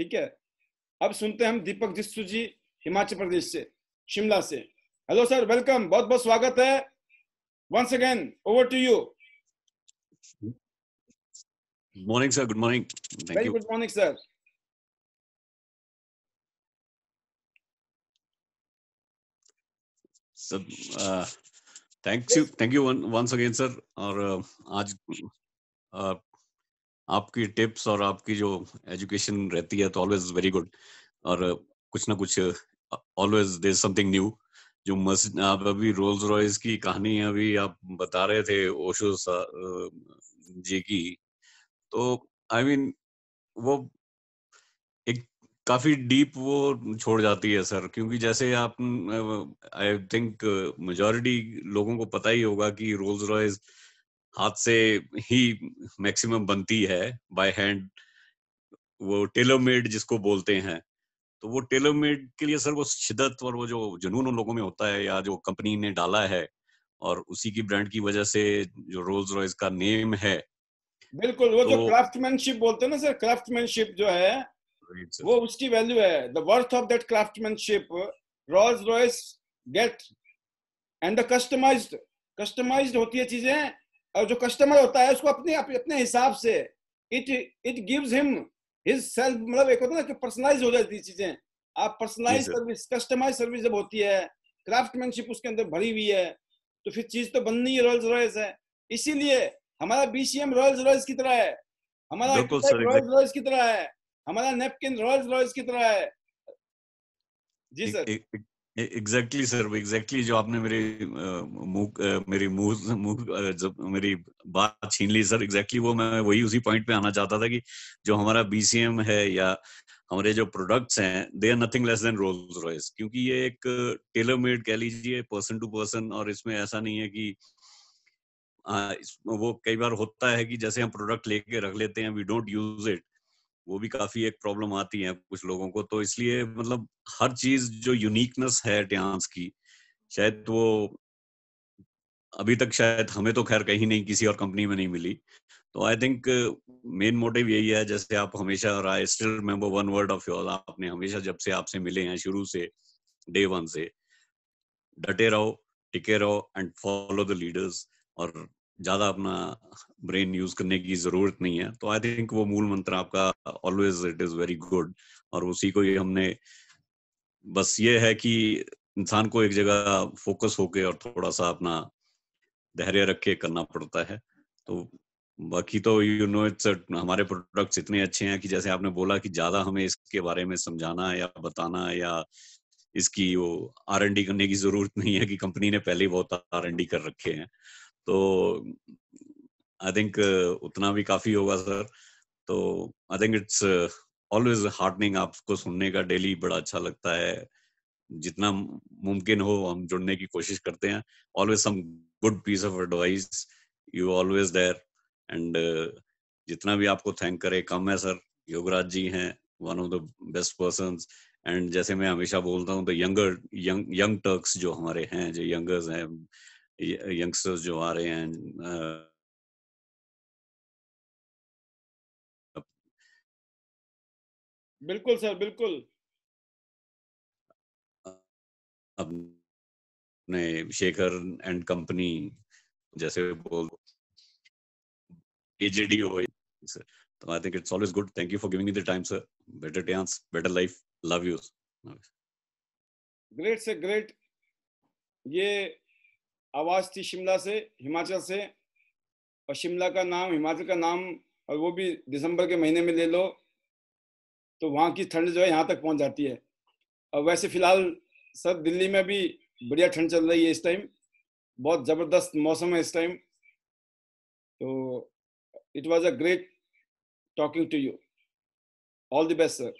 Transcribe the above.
ठीक है अब सुनते हैं हम दीपक जिस्सू जी हिमाचल प्रदेश से शिमला से हेलो सर वेलकम बहुत बहुत स्वागत है once again over to you morning sir good morning very good morning sir sir thank you thank you once again sir और uh, आज uh, आपकी टिप्स और आपकी जो एजुकेशन रहती है तो ऑलवेज वेरी गुड और कुछ ना कुछ ऑलवेज देर समथिंग न्यू जो मस आप अभी रोल्स रॉयस की कहानी अभी आप बता रहे थे ओशो जी की तो आई I मीन mean, वो एक काफी डीप वो छोड़ जाती है सर क्योंकि जैसे आप आई थिंक मेजोरिटी लोगों को पता ही होगा कि रोल्स रॉयस हाथ से ही मैक्सिमम बनती है बाय हैंड वो टेलोमेड जिसको बोलते हैं तो वो टेलोमेड के लिए सर वो शिदत और वो जो जुनून उन लोगों में होता है या जो कंपनी ने डाला है और उसी की ब्रांड की वजह से जो रोल्स रॉयस का नेम है बिल्कुल वो तो, जो क्राफ्टमैनशिप बोलते हैं ना सर क्राफ्टमैनशिप जो है वो उसकी वैल्यू है the worth of that craftsmanship Rolls Royce get and the customized customized होती है चीजें और जो कस्टमर होता है उसको अपने अपने हिसाब से it it gives him his self मतलब एक होता है ना कि पर्सनलाइज हो जाती है चीजें आप पर्सनलाइज सर्विस कस्टमाइज सर्विस जब होती है क्राफ्टमैनशिप उसके अंदर भरी हुई है तो फिर चीज तो बननी ही रॉयल्स रॉयल्स है इसीलिए हमारा बीसीएम रॉयल्स रॉयल्स की तरह है हमारा रॉयल्स रॉयल्स की तरह है हमारा नेपकिन रॉयल्स रॉयल्स की तरह है जी सर एग्जैक्टली सर एग्जैक्टली जो आपने मेरे मुंह मेरी मुंह मुंह जब मेरी बात छीन ली सर एग्जैक्टली वो मैं वही उसी पॉइंट पे आना चाहता था कि जो हमारा बीसीएम है या हमारे जो प्रोडक्ट्स हैं they are nothing less than Rolls Royce क्योंकि ये एक टेलर मेड कह लीजिए पर्सन टू पर्सन और इसमें ऐसा नहीं है कि आ, वो कई बार होता है कि जैसे हम प्रोडक्ट लेके रख लेते हैं वी डोंट यूज इट वो भी काफी एक प्रॉब्लम आती है कुछ लोगों को तो इसलिए मतलब हर चीज जो यूनिकनेस है ड्यांस की शायद वो अभी तक शायद हमें तो खैर कहीं नहीं किसी और कंपनी में नहीं मिली तो आई थिंक मेन मोटिव यही है जैसे आप हमेशा और I still remember one word of your आपने हमेशा जब से आपसे मिले हैं शुरू से डे वन से डटे रहो टिके रहो एंड फॉलो द लीडर्स और ज्यादा अपना ब्रेन यूज करने की जरूरत नहीं है तो आई थिंक वो मूल मंत्र आपका always it is very good और उसी को ही हमने बस ये है कि इंसान को एक जगह फोकस होके और थोड़ा सा अपना धैर्य रख के करना पड़ता है तो बाकी तो यू नो इट्स हमारे प्रोडक्ट्स इतने अच्छे हैं कि जैसे आपने बोला कि ज्यादा हमें इसके बारे में समझाना या बताना या इसकी वो आर एन डी करने की जरूरत नहीं है कि कंपनी ने पहले ही बहुत आर एन डी कर रखे हैं तो आई थिंक उतना भी काफी होगा सर तो I think it's always heartening आपको सुनने का डेली बड़ा अच्छा लगता है जितना मुमकिन हो हम जुड़ने की कोशिश करते हैं always some good piece of advice you always there and जितना भी आपको थैंक करे कम है सर योगराज जी हैं one of the best person and जैसे मैं हमेशा बोलता हूँ तो यंगर यंग यंग टर्क्स जो हमारे हैं जो यंगर्स हैं यंगस्टर्स जो आ रहे हैं बिल्कुल सर बिल्कुल अपने शेखर एंड कंपनी जैसे बोल एजेडी हो सर तो I think it's always good thank you for giving me the time sir better chance better life love you great sir great ये आवाज़ थी शिमला से हिमाचल से और शिमला का नाम हिमाचल का नाम और वो भी दिसंबर के महीने में ले लो तो वहाँ की ठंड जो है यहाँ तक पहुँच जाती है और वैसे फ़िलहाल सर दिल्ली में भी बढ़िया ठंड चल रही है इस टाइम बहुत ज़बरदस्त मौसम है इस टाइम तो it was a great talking to you all the best sir